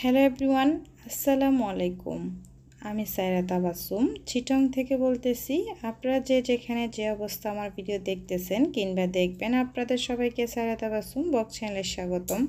hello everyone আসসালামু আলাইকুম আমি সাইরা তাবাসুম চিটং থেকে বলতেছি আপনারা যে যেখানে যে অবস্থা আমার ভিডিও দেখতেছেন কিংবা দেখবেন আপনাদের সবাইকে সাইরা তাবাসুম বক চ্যানেলে স্বাগতম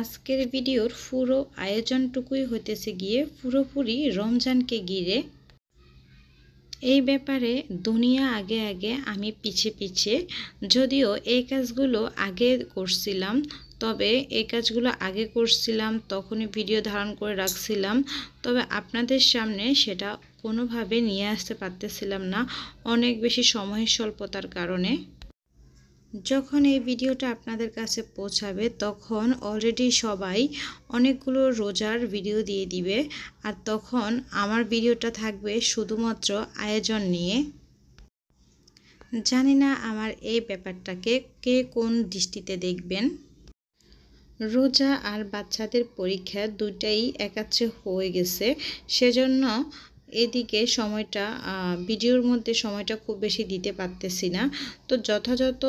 আজকের ভিডিওর পুরো আয়োজনটুকুই হইতেছে গিয়ে পুরোপুরি রমজানকে ঘিরে এই ব্যাপারে দুনিয়া আগে আগে আমি পিছে পিছে যদিও এই কাজগুলো আগে করছিলাম তবে এই কাজগুলো আগে করছিলাম তখনই ভিডিও ধারণ করে রাখছিলাম তবে আপনাদের সামনে সেটা কোনোভাবে নিয়ে আসতে পারতেছিলাম না অনেক বেশি সময় স্বল্পতার কারণে যখন এই ভিডিওটা আপনাদের কাছে পৌঁছাবে তখন অলরেডি সবাই অনেকগুলো রোজার ভিডিও দিয়ে দিবে আর তখন আমার ভিডিওটা থাকবে শুধুমাত্র আয়োজন নিয়ে জানি না আমার এই ব্যাপারটাকে কে কোন দৃষ্টিতে দেখবেন রোজা আর বাচ্চাদের পরীক্ষা দুটাই একাচ্ছে হয়ে গেছে সেজন্য এদিকে সময়টা ভিডিওর মধ্যে সময়টা খুব বেশি দিতে পারতেছি না তো যথাযথ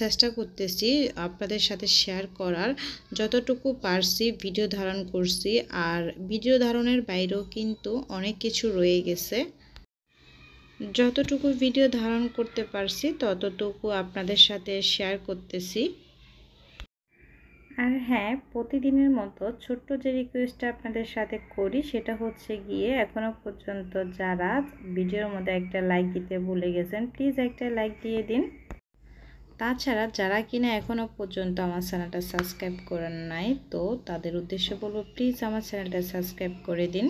চেষ্টা করতেছি আপনাদের সাথে শেয়ার করার যতটুকু পারছি ভিডিও ধারণ করছি আর ভিডিও ধারণের বাইরেও কিন্তু অনেক কিছু রয়ে গেছে যতটুকু ভিডিও ধারণ করতে পারছি ততটুকু আপনাদের সাথে শেয়ার করতেছি আর হ্যাঁ প্রতিদিনের মতো ছোট্ট যে রিকোয়েস্টটা আপনাদের সাথে করি সেটা হচ্ছে গিয়ে এখনও পর্যন্ত যারা ভিডিওর মধ্যে একটা লাইক দিতে ভুলে গেছেন প্লিজ একটা লাইক দিয়ে দিন তাছাড়া যারা কিনা এখনও পর্যন্ত আমার চ্যানেলটা সাবস্ক্রাইব করেন নাই তো তাদের উদ্দেশ্যে বলবো প্লিজ আমার চ্যানেলটা সাবস্ক্রাইব করে দিন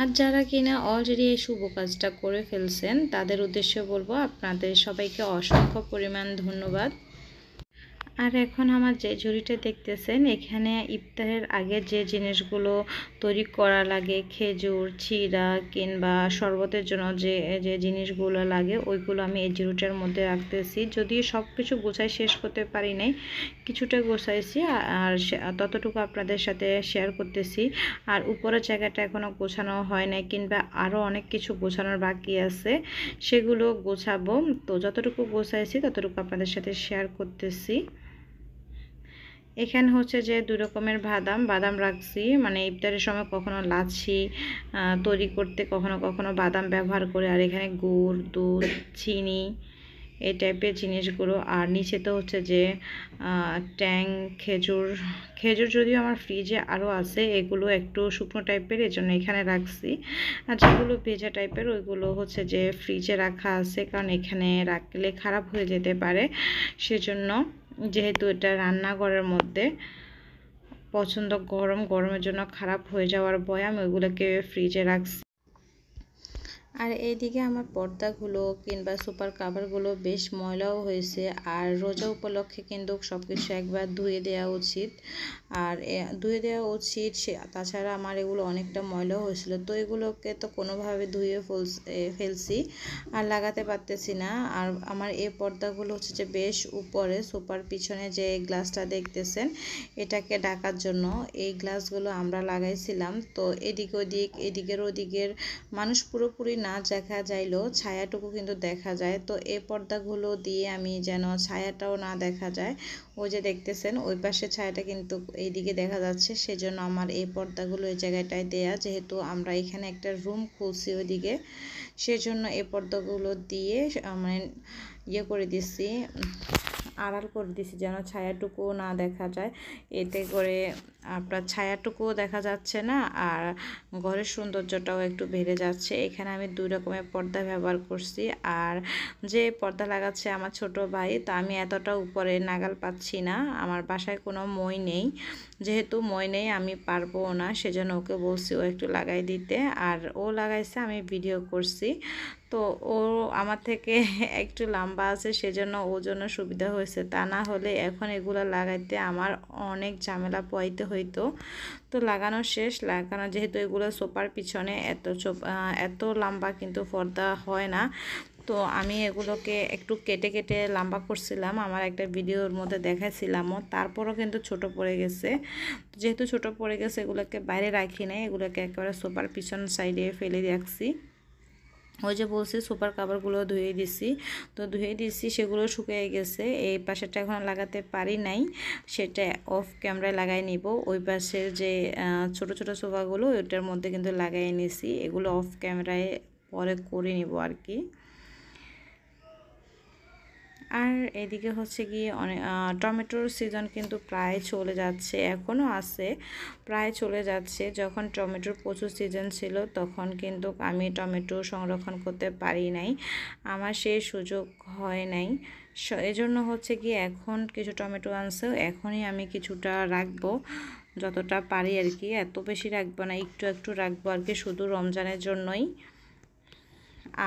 আর যারা কিনা অলরেডি এই শুভ কাজটা করে ফেলছেন তাদের উদ্দেশ্যে বলবো আপনাদের সবাইকে অসংখ্য পরিমাণ ধন্যবাদ আর এখন আমার যে ঝুড়িটা দেখতেছেন এখানে ইফতারের আগে যে জিনিসগুলো তৈরি করা লাগে খেজুর চিরা কিংবা শরবতের জন্য যে যে জিনিসগুলো লাগে ওইগুলো আমি এই ঝুড়িটার মধ্যে রাখতেছি যদি সব কিছু গোছাই শেষ করতে পারি নাই কিছুটা গোছাইছি আর ততটুকু আপনাদের সাথে শেয়ার করতেছি আর উপরের জায়গাটা এখনও গোছানো হয় নাই কিংবা আরও অনেক কিছু গোছানোর বাকি আছে সেগুলো গোছাবো তো যতটুকু গোছাইছি ততটুকু আপনাদের সাথে শেয়ার করতেছি এখানে হচ্ছে যে দুই রকমের বাদাম বাদাম রাখছি মানে ইফতারের সময় কখনো লাচ্ছি তৈরি করতে কখনো কখনো বাদাম ব্যবহার করে আর এখানে গুড় দুধ চিনি এই টাইপের জিনিসগুলো আর নিচে তো হচ্ছে যে ট্যাং খেজুর খেজুর যদিও আমার ফ্রিজে আরও আছে এগুলো একটু শুকনো টাইপের এজন্য এখানে রাখছি আর যেগুলো ভেজা টাইপের ওইগুলো হচ্ছে যে ফ্রিজে রাখা আছে কারণ এখানে রাখলে খারাপ হয়ে যেতে পারে সেজন্য যেহেতু এটা রান্নাঘরের মধ্যে পছন্দ গরম গরমের জন্য খারাপ হয়ে যাওয়ার ভয় আমি ওইগুলোকে ফ্রিজে রাখছি আর এইদিকে আমার পর্দাগুলো কিংবা সুপার কাভারগুলো বেশ ময়লাও হয়েছে আর রোজা উপলক্ষে কিন্তু সব কিছু একবার ধুয়ে দেওয়া উচিত আর ধুয়ে দেওয়া উচিত সে তাছাড়া আমার এগুলো অনেকটা ময়লাও হয়েছিল তো এগুলোকে তো কোনোভাবে ধুয়ে ফেলছি আর লাগাতে পারতেছি না আর আমার এই পর্দাগুলো হচ্ছে যে বেশ উপরে সুপার পিছনে যে গ্লাসটা দেখতেছেন এটাকে ডাকার জন্য এই গ্লাসগুলো আমরা লাগাইছিলাম তো এদিক ওদিক এদিকের ওদিকের মানুষ পুরোপুরি না না দেখা যাইলেও ছায়াটুকু কিন্তু দেখা যায় তো এই পর্দাগুলো দিয়ে আমি যেন ছায়াটাও না দেখা যায় ওই যে দেখতেছেন ওই পাশে ছায়াটা কিন্তু এইদিকে দেখা যাচ্ছে সেজন্য আমার এই পর্দাগুলো এই জায়গাটায় দেয়া যেহেতু আমরা এখানে একটা রুম খুলছি ওইদিকে সেজন্য এই পর্দাগুলো দিয়ে মানে ইয়ে করে দিচ্ছি আড়াল করে দিছি যেন ছায়াটুকুও না দেখা যায় এতে করে আপনার ছায়াটুকুও দেখা যাচ্ছে না আর ঘরের সৌন্দর্যটাও একটু বেড়ে যাচ্ছে এখানে আমি দুই রকমের পর্দা ব্যবহার করছি আর যে পর্দা লাগাচ্ছে আমার ছোট ভাই তা আমি এতটা উপরে নাগাল পাচ্ছি না আমার বাসায় কোনো মই নেই যেহেতু মই নেই আমি পারবো না সেজন্য ওকে বলছি ও একটু লাগাই দিতে আর ও লাগাইছে আমি ভিডিও করছি তো ও আমার থেকে একটু লম্বা আছে সেজন্য জন্য সুবিধা হয়েছে তা না হলে এখন এগুলো লাগাইতে আমার অনেক ঝামেলা পোয়াইতে হইতো তো লাগানো শেষ লাগানো যেহেতু এগুলো সোপার পিছনে এত এত লম্বা কিন্তু পর্দা হয় না তো আমি এগুলোকে একটু কেটে কেটে লম্বা করছিলাম আমার একটা ভিডিওর মধ্যে দেখাইছিলামও তারপরও কিন্তু ছোট পড়ে গেছে যেহেতু ছোট পড়ে গেছে এগুলোকে বাইরে রাখি নাই এগুলোকে একেবারে সোপার পিছন সাইডে ফেলে রাখছি ওই যে বলছি সুপার কাভারগুলো ধুয়ে দিছি তো ধুয়ে দিছি সেগুলো শুকিয়ে গেছে এই পাশেরটা এখন লাগাতে পারি নাই সেটা অফ ক্যামেরায় লাগাই নিব ওই পাশের যে ছোট ছোট সোফাগুলো ওইটার মধ্যে কিন্তু লাগাই নিছি এগুলো অফ ক্যামেরায় পরে করে নিব আর কি আর এদিকে হচ্ছে গিয়ে অনেক টমেটোর সিজন কিন্তু প্রায় চলে যাচ্ছে এখনও আছে প্রায় চলে যাচ্ছে যখন টমেটোর প্রচুর সিজন ছিল তখন কিন্তু আমি টমেটো সংরক্ষণ করতে পারি নাই আমার সেই সুযোগ হয় নাই এজন্য হচ্ছে কি এখন কিছু টমেটো আনছে এখনই আমি কিছুটা রাখবো যতটা পারি আর কি এত বেশি রাখবো না একটু একটু রাখবো আর কি শুধু রমজানের জন্যই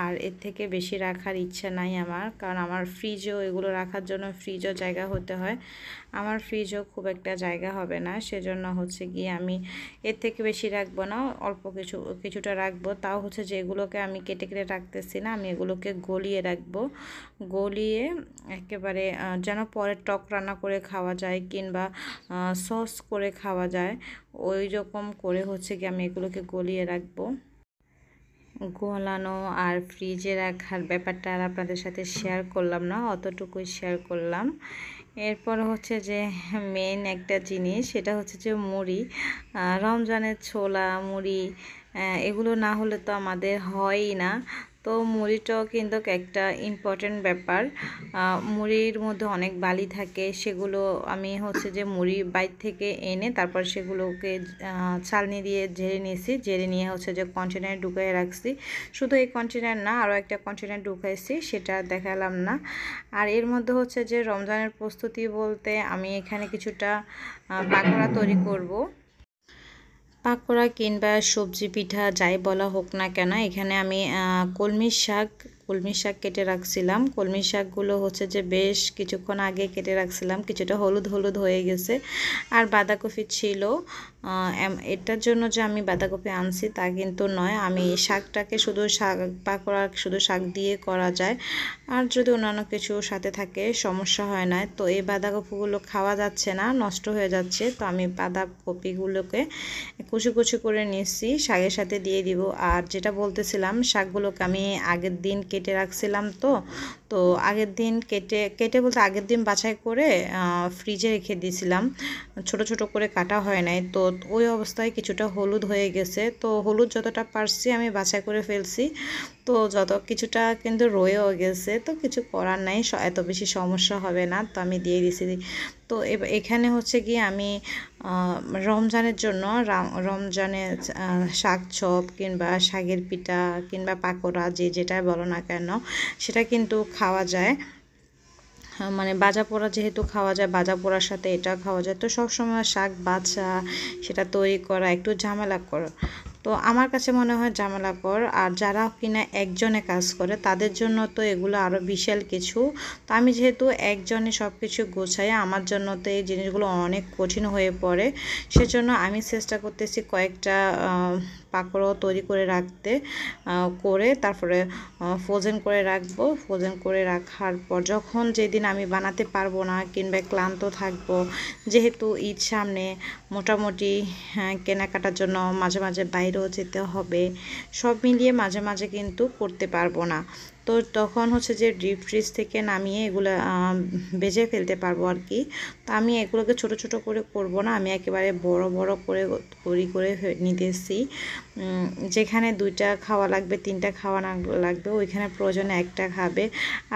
আর এর থেকে বেশি রাখার ইচ্ছা নাই আমার কারণ আমার ফ্রিজও এগুলো রাখার জন্য ফ্রিজও জায়গা হতে হয় আমার ফ্রিজও খুব একটা জায়গা হবে না সেজন্য হচ্ছে গিয়ে আমি এর থেকে বেশি রাখবো না অল্প কিছু কিছুটা রাখবো তাও হচ্ছে যে এগুলোকে আমি কেটে কেটে রাখতেছি না আমি এগুলোকে গলিয়ে রাখবো গলিয়ে একেবারে যেন পরে টক রান্না করে খাওয়া যায় কিংবা সস করে খাওয়া যায় ওই রকম করে হচ্ছে কি আমি এগুলোকে গলিয়ে রাখবো গোলানো আর ফ্রিজে রাখার ব্যাপারটা আর আপনাদের সাথে শেয়ার করলাম না অতটুকুই শেয়ার করলাম এরপর হচ্ছে যে মেন একটা জিনিস সেটা হচ্ছে যে মুড়ি রমজানের ছোলা মুড়ি এগুলো না হলে তো আমাদের হয়ই না তো মুড়িটাও কিন্তু একটা ইম্পর্টেন্ট ব্যাপার মুড়ির মধ্যে অনেক বালি থাকে সেগুলো আমি হচ্ছে যে মুড়ি বাইর থেকে এনে তারপর সেগুলোকে ছালনি দিয়ে ঝেড়ে নিয়েছি ঝেড়ে নিয়ে হচ্ছে যে কন্টেনারে ঢুকিয়ে রাখছি শুধু এই কন্টেনার না আরও একটা কন্টেনার ঢুকাইছি সেটা দেখালাম না আর এর মধ্যে হচ্ছে যে রমজানের প্রস্তুতি বলতে আমি এখানে কিছুটা পাকোড়া তৈরি করব পাকোড়া কিংবা সবজি পিঠা যাই বলা হোক না কেন এখানে আমি কলমির শাক কলমি শাক কেটে রাখছিলাম কলমি শাকগুলো হচ্ছে যে বেশ কিছুক্ষণ আগে কেটে রাখছিলাম কিছুটা হলুদ হলুদ হয়ে গেছে আর বাঁধাকপি ছিল এটার জন্য যে আমি বাঁধাকপি আনছি তা কিন্তু নয় আমি শাকটাকে শুধু শাক পাকোড়া শুধু শাক দিয়ে করা যায় আর যদি অন্যান্য কিছু সাথে থাকে সমস্যা হয় না তো এই বাঁধাকপিগুলো খাওয়া যাচ্ছে না নষ্ট হয়ে যাচ্ছে তো আমি বাঁধাকপিগুলোকে কুচি কুচি করে নিচ্ছি শাকের সাথে দিয়ে দিব আর যেটা বলতেছিলাম শাকগুলোকে আমি আগের দিন কেটে রাখছিলাম তো তো আগের দিন কেটে কেটে বলতে আগের দিন বাছাই করে ফ্রিজে রেখে দিয়েছিলাম ছোট ছোট করে কাটা হয় নাই তো ওই অবস্থায় কিছুটা হলুদ হয়ে গেছে তো হলুদ যতটা পারছি আমি বাছাই করে ফেলছি তো যত কিছুটা কিন্তু রয়েও গেছে তো কিছু করার নাই এত বেশি সমস্যা হবে না তো আমি দিয়ে দিছি তো এখানে হচ্ছে গিয়ে আমি রমজানের জন্য রমজানে শাক চপ কিংবা শাকের পিঠা কিংবা পাকোড়া যে যেটাই বলো না কেন সেটা কিন্তু খাওয়া যায় হ্যাঁ, মানে বাজা পোড়া যেহেতু খাওয়া যায় বাজা পোড়ার সাথে এটা খাওয়া যায় তো সবসময় শাক বাছা সেটা তৈরি করা একটু ঝামেলা কর তো আমার কাছে মনে হয় ঝামেলা কর আর যারা কিনা একজনে কাজ করে তাদের জন্য তো এগুলো আরও বিশাল কিছু তো আমি যেহেতু একজনে সব কিছু গোছাই আমার জন্য তো এই জিনিসগুলো অনেক কঠিন হয়ে পড়ে সেজন্য আমি চেষ্টা করতেছি কয়েকটা পাকোড়াও তৈরি করে রাখতে করে তারপরে ফ্রোজেন করে রাখবো ফ্রোজেন করে রাখার পর যখন যেদিন আমি বানাতে পারবো না কিংবা ক্লান্ত থাকবো যেহেতু ঈদ সামনে মোটামুটি হ্যাঁ, কেনাকাটার জন্য মাঝে মাঝে বাইরেও যেতে হবে সব মিলিয়ে মাঝে মাঝে কিন্তু করতে পারবো না তো তখন হচ্ছে যে ডিপ ফ্রিজ থেকে নামিয়ে এগুলো বেজে ফেলতে পারবো আর কি তো আমি এগুলোকে ছোট ছোট করে করব না আমি একেবারে বড় বড় করে তৈরি করে নিতেছি যেখানে দুইটা খাওয়া লাগবে তিনটা খাওয়া লাগবে ওইখানে প্রয়োজনে একটা খাবে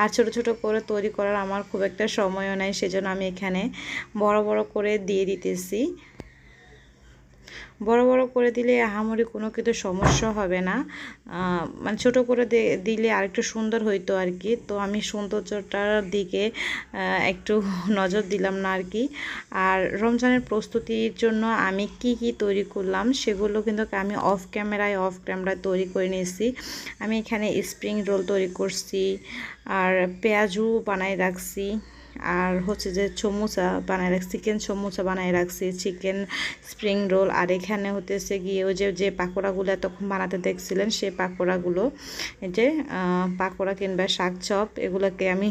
আর ছোট ছোট করে তৈরি করার আমার খুব একটা সময়ও নেই সেজন্য আমি এখানে বড় বড় করে দিয়ে দিতেছি বড় বড় করে দিলে আহামরি কোনো কিন্তু সমস্যা হবে না মানে ছোট করে দিলে আরেকটু সুন্দর হইতো আর কি তো আমি সৌন্দর্যটার দিকে একটু নজর দিলাম না আর কি আর রমজানের প্রস্তুতির জন্য আমি কি কি তৈরি করলাম সেগুলো কিন্তু আমি অফ ক্যামেরায় অফ ক্যামেরায় তৈরি করে নিয়েছি আমি এখানে স্প্রিং রোল তৈরি করছি আর পেঁয়াজু বানাই রাখছি আর হচ্ছে যে সমোসা বানায় রাখছি চিকেন সমোসা বানায় রাখছি চিকেন স্প্রিং রোল আর এখানে হতেছে গিয়ে ওই যে যে পাকোড়াগুলো তখন বানাতে দেখছিলেন সে পাকোড়াগুলো যে পাকোড়া কিংবা শাক চপ এগুলোকে আমি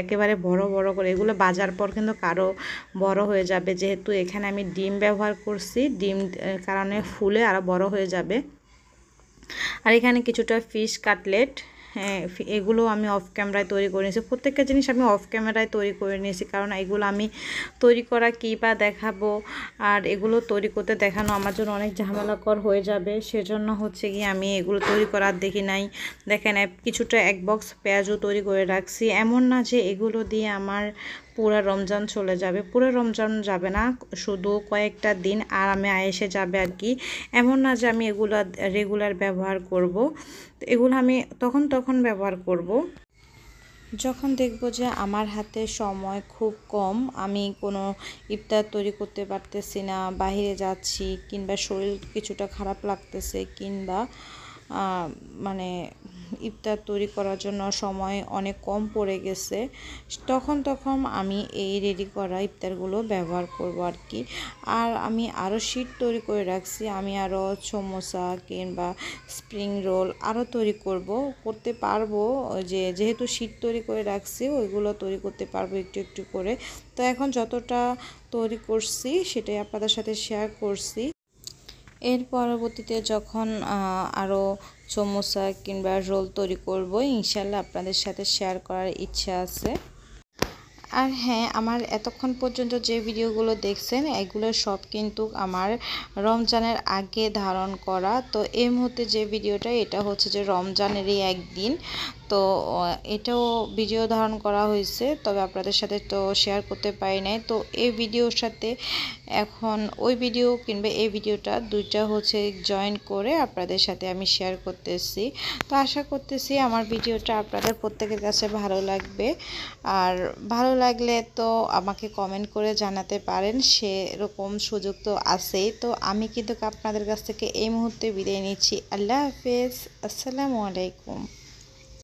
একেবারে বড় বড় করে এগুলো বাজার পর কিন্তু কারো বড় হয়ে যাবে যেহেতু এখানে আমি ডিম ব্যবহার করছি ডিম কারণে ফুলে আরও বড় হয়ে যাবে আর এখানে কিছুটা ফিশ কাটলেট হ্যাঁ এগুলো আমি অফ ক্যামেরায় তৈরি করে নিয়েছি প্রত্যেকটা জিনিস আমি অফ ক্যামেরায় তৈরি করে নিয়েছি কারণ এগুলো আমি তৈরি করা কী বা দেখাবো আর এগুলো তৈরি করতে দেখানো আমার জন্য অনেক ঝামেলাকর হয়ে যাবে সেজন্য হচ্ছে কি আমি এগুলো তৈরি করার দেখি নাই দেখেন কিছুটা এক বক্স পেঁয়াজও তৈরি করে রাখছি এমন না যে এগুলো দিয়ে আমার পুরো রমজান চলে যাবে পুরো রমজান যাবে না শুধু কয়েকটা দিন আরামে আয়েসে যাবে আর কি এমন না যে আমি এগুলো রেগুলার ব্যবহার করব এগুলো আমি তখন তখন ব্যবহার করব যখন দেখব যে আমার হাতে সময় খুব কম আমি কোনো ইফতার তৈরি করতে পারতেছি না বাহিরে যাচ্ছি কিংবা শরীর কিছুটা খারাপ লাগতেছে কিংবা মানে ইফতার তৈরি করার জন্য সময় অনেক কম পড়ে গেছে তখন তখন আমি এই রেডি করা ইফতারগুলো ব্যবহার করব আর কি আর আমি আরও শীত তৈরি করে রাখছি আমি আরও সমোসা কিংবা স্প্রিং রোল আরও তৈরি করব করতে পারবো যে যেহেতু শীত তৈরি করে রাখছি ওইগুলো তৈরি করতে পারবো একটু একটু করে তো এখন যতটা তৈরি করছি সেটাই আপনাদের সাথে শেয়ার করছি এর পরবর্তীতে যখন আরও সমোসা কিংবা রোল তৈরি করব ইনশাল্লাহ আপনাদের সাথে শেয়ার করার ইচ্ছা আছে আর হ্যাঁ আমার এতক্ষণ পর্যন্ত যে ভিডিওগুলো দেখছেন এগুলো সব কিন্তু আমার রমজানের আগে ধারণ করা তো এই মুহূর্তে যে ভিডিওটা এটা হচ্ছে যে রমজানেরই একদিন তো এটাও ভিডিও ধারণ করা হয়েছে তবে আপনাদের সাথে তো শেয়ার করতে পারি নাই তো এই ভিডিওর সাথে এখন ওই ভিডিও কিংবা এই ভিডিওটা দুইটা হচ্ছে জয়েন করে আপনাদের সাথে আমি শেয়ার করতেছি তো আশা করতেছি আমার ভিডিওটা আপনাদের প্রত্যেকের কাছে ভালো লাগবে আর ভালো লাগলে তো আমাকে কমেন্ট করে জানাতে পারেন সেরকম সুযোগ তো আছেই তো আমি কিন্তু আপনাদের কাছ থেকে এই মুহূর্তে বিদায় নিচ্ছি আল্লাহ হাফেজ আসসালামু আলাইকুম